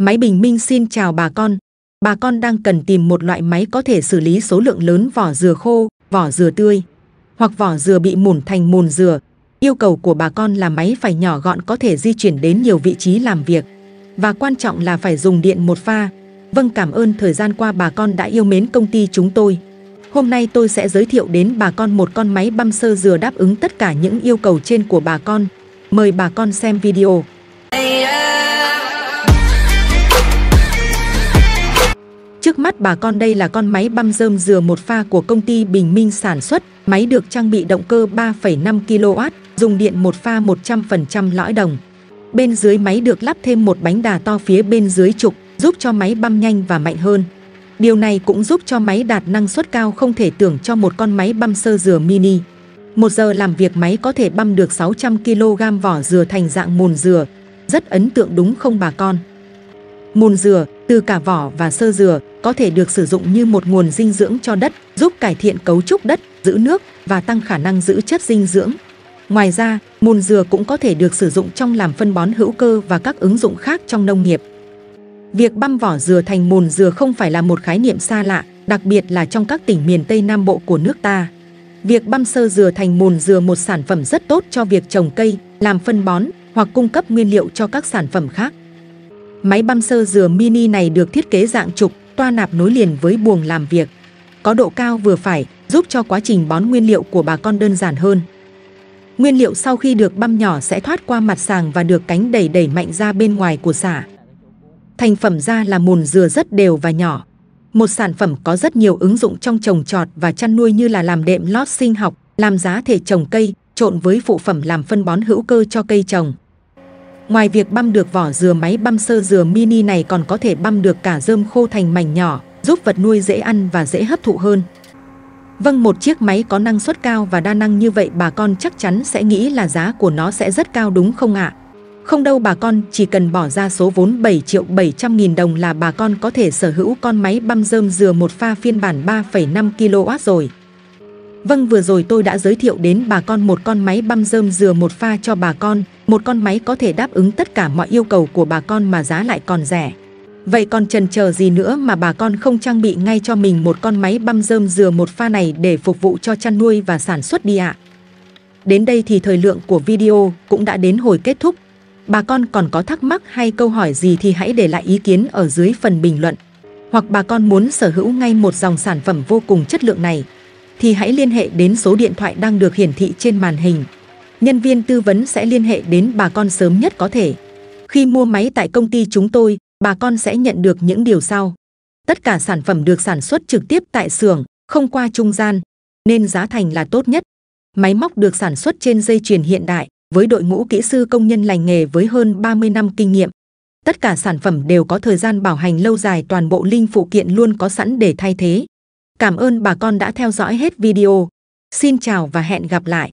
Máy bình minh xin chào bà con. Bà con đang cần tìm một loại máy có thể xử lý số lượng lớn vỏ dừa khô, vỏ dừa tươi hoặc vỏ dừa bị mủn thành mồn dừa. Yêu cầu của bà con là máy phải nhỏ gọn có thể di chuyển đến nhiều vị trí làm việc và quan trọng là phải dùng điện một pha. Vâng cảm ơn thời gian qua bà con đã yêu mến công ty chúng tôi. Hôm nay tôi sẽ giới thiệu đến bà con một con máy băm sơ dừa đáp ứng tất cả những yêu cầu trên của bà con. Mời bà con xem video. Trước mắt bà con đây là con máy băm rơm dừa một pha của công ty Bình Minh sản xuất. Máy được trang bị động cơ 3,5 kW, dùng điện một pha 100% lõi đồng. Bên dưới máy được lắp thêm một bánh đà to phía bên dưới trục, giúp cho máy băm nhanh và mạnh hơn. Điều này cũng giúp cho máy đạt năng suất cao không thể tưởng cho một con máy băm sơ dừa mini. Một giờ làm việc máy có thể băm được 600 kg vỏ dừa thành dạng mùn dừa. Rất ấn tượng đúng không bà con? Mùn dừa, từ cả vỏ và sơ dừa có thể được sử dụng như một nguồn dinh dưỡng cho đất, giúp cải thiện cấu trúc đất, giữ nước và tăng khả năng giữ chất dinh dưỡng. Ngoài ra, mùn dừa cũng có thể được sử dụng trong làm phân bón hữu cơ và các ứng dụng khác trong nông nghiệp. Việc băm vỏ dừa thành mùn dừa không phải là một khái niệm xa lạ, đặc biệt là trong các tỉnh miền Tây Nam Bộ của nước ta. Việc băm sơ dừa thành mùn dừa một sản phẩm rất tốt cho việc trồng cây, làm phân bón hoặc cung cấp nguyên liệu cho các sản phẩm khác. Máy băm sơ dừa mini này được thiết kế dạng trục, toa nạp nối liền với buồng làm việc. Có độ cao vừa phải, giúp cho quá trình bón nguyên liệu của bà con đơn giản hơn. Nguyên liệu sau khi được băm nhỏ sẽ thoát qua mặt sàng và được cánh đẩy đẩy mạnh ra bên ngoài của xả. Thành phẩm ra là mùn dừa rất đều và nhỏ. Một sản phẩm có rất nhiều ứng dụng trong trồng trọt và chăn nuôi như là làm đệm lót sinh học, làm giá thể trồng cây, trộn với phụ phẩm làm phân bón hữu cơ cho cây trồng. Ngoài việc băm được vỏ dừa máy băm sơ dừa mini này còn có thể băm được cả rơm khô thành mảnh nhỏ, giúp vật nuôi dễ ăn và dễ hấp thụ hơn. Vâng, một chiếc máy có năng suất cao và đa năng như vậy bà con chắc chắn sẽ nghĩ là giá của nó sẽ rất cao đúng không ạ? À? Không đâu bà con, chỉ cần bỏ ra số vốn 7 triệu 700 nghìn đồng là bà con có thể sở hữu con máy băm rơm dừa một pha phiên bản 3,5 kW rồi. Vâng vừa rồi tôi đã giới thiệu đến bà con một con máy băm rơm dừa một pha cho bà con, một con máy có thể đáp ứng tất cả mọi yêu cầu của bà con mà giá lại còn rẻ. Vậy còn trần chờ gì nữa mà bà con không trang bị ngay cho mình một con máy băm rơm dừa một pha này để phục vụ cho chăn nuôi và sản xuất đi ạ. À? Đến đây thì thời lượng của video cũng đã đến hồi kết thúc. Bà con còn có thắc mắc hay câu hỏi gì thì hãy để lại ý kiến ở dưới phần bình luận. Hoặc bà con muốn sở hữu ngay một dòng sản phẩm vô cùng chất lượng này, thì hãy liên hệ đến số điện thoại đang được hiển thị trên màn hình nhân viên tư vấn sẽ liên hệ đến bà con sớm nhất có thể. Khi mua máy tại công ty chúng tôi, bà con sẽ nhận được những điều sau. Tất cả sản phẩm được sản xuất trực tiếp tại xưởng, không qua trung gian, nên giá thành là tốt nhất. Máy móc được sản xuất trên dây chuyền hiện đại, với đội ngũ kỹ sư công nhân lành nghề với hơn 30 năm kinh nghiệm. Tất cả sản phẩm đều có thời gian bảo hành lâu dài toàn bộ linh phụ kiện luôn có sẵn để thay thế. Cảm ơn bà con đã theo dõi hết video. Xin chào và hẹn gặp lại.